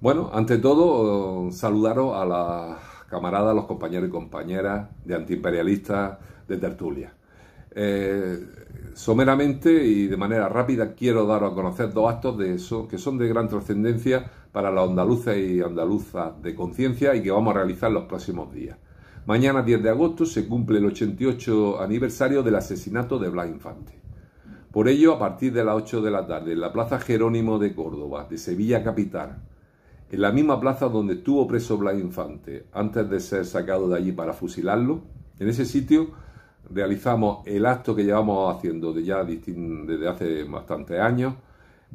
Bueno, ante todo, saludaros a las camaradas, los compañeros y compañeras de antiimperialistas de Tertulia. Eh, someramente y de manera rápida quiero daros a conocer dos actos de eso, que son de gran trascendencia para la andaluza y andaluzas de conciencia y que vamos a realizar los próximos días. Mañana 10 de agosto se cumple el 88 aniversario del asesinato de Blas Infante. Por ello, a partir de las 8 de la tarde en la Plaza Jerónimo de Córdoba, de Sevilla Capital, en la misma plaza donde estuvo preso Blas Infante, antes de ser sacado de allí para fusilarlo, en ese sitio realizamos el acto que llevamos haciendo ya desde hace bastantes años,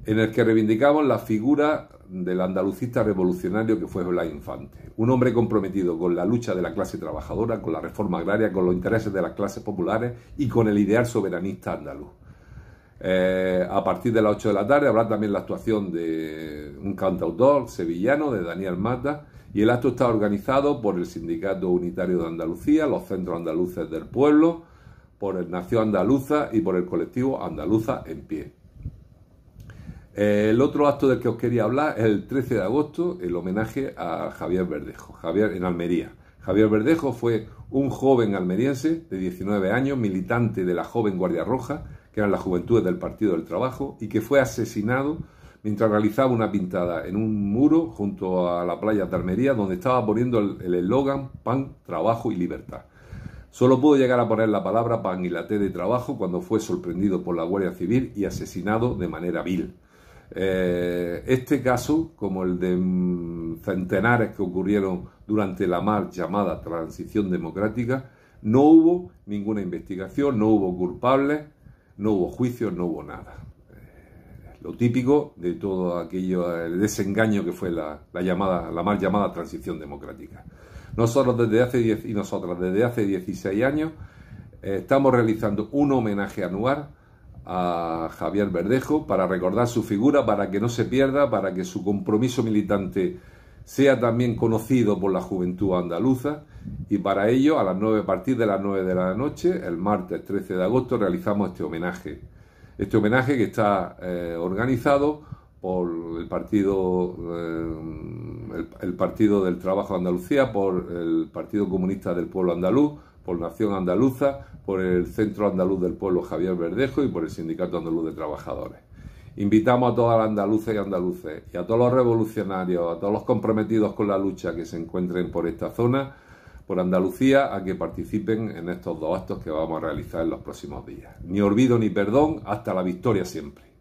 en el que reivindicamos la figura del andalucista revolucionario que fue Blas Infante, un hombre comprometido con la lucha de la clase trabajadora, con la reforma agraria, con los intereses de las clases populares y con el ideal soberanista andaluz. Eh, a partir de las 8 de la tarde habrá también la actuación de un cantautor sevillano, de Daniel Mata, y el acto está organizado por el Sindicato Unitario de Andalucía, los Centros Andaluces del Pueblo, por el Nación Andaluza y por el colectivo Andaluza en Pie. el otro acto del que os quería hablar es el 13 de agosto, el homenaje a Javier Verdejo, Javier en Almería. Javier Verdejo fue un joven almeriense de 19 años, militante de la joven Guardia Roja, que eran las juventudes del Partido del Trabajo, y que fue asesinado mientras realizaba una pintada en un muro junto a la playa de donde estaba poniendo el eslogan Pan, Trabajo y Libertad. Solo pudo llegar a poner la palabra pan y la T de trabajo cuando fue sorprendido por la Guardia Civil y asesinado de manera vil. Eh, este caso, como el de mm, centenares que ocurrieron durante la mal llamada transición democrática, no hubo ninguna investigación, no hubo culpables, no hubo juicio, no hubo nada. Eh, lo típico de todo aquello, el desengaño que fue la, llamada, la mal llamada transición democrática. Nosotros desde hace diez y nosotras desde hace dieciséis años eh, estamos realizando un homenaje anual a Javier Verdejo para recordar su figura, para que no se pierda, para que su compromiso militante sea también conocido por la juventud andaluza y para ello a las 9, partir de las 9 de la noche, el martes 13 de agosto, realizamos este homenaje. Este homenaje que está eh, organizado por el partido, eh, el, Partido del Trabajo Andalucía, por el Partido Comunista del Pueblo Andaluz, por Nación Andaluza, por el Centro Andaluz del Pueblo Javier Verdejo y por el Sindicato Andaluz de Trabajadores. Invitamos a todas las andaluces y andaluces y a todos los revolucionarios, a todos los comprometidos con la lucha que se encuentren por esta zona, por Andalucía, a que participen en estos dos actos que vamos a realizar en los próximos días. Ni olvido ni perdón, hasta la victoria siempre.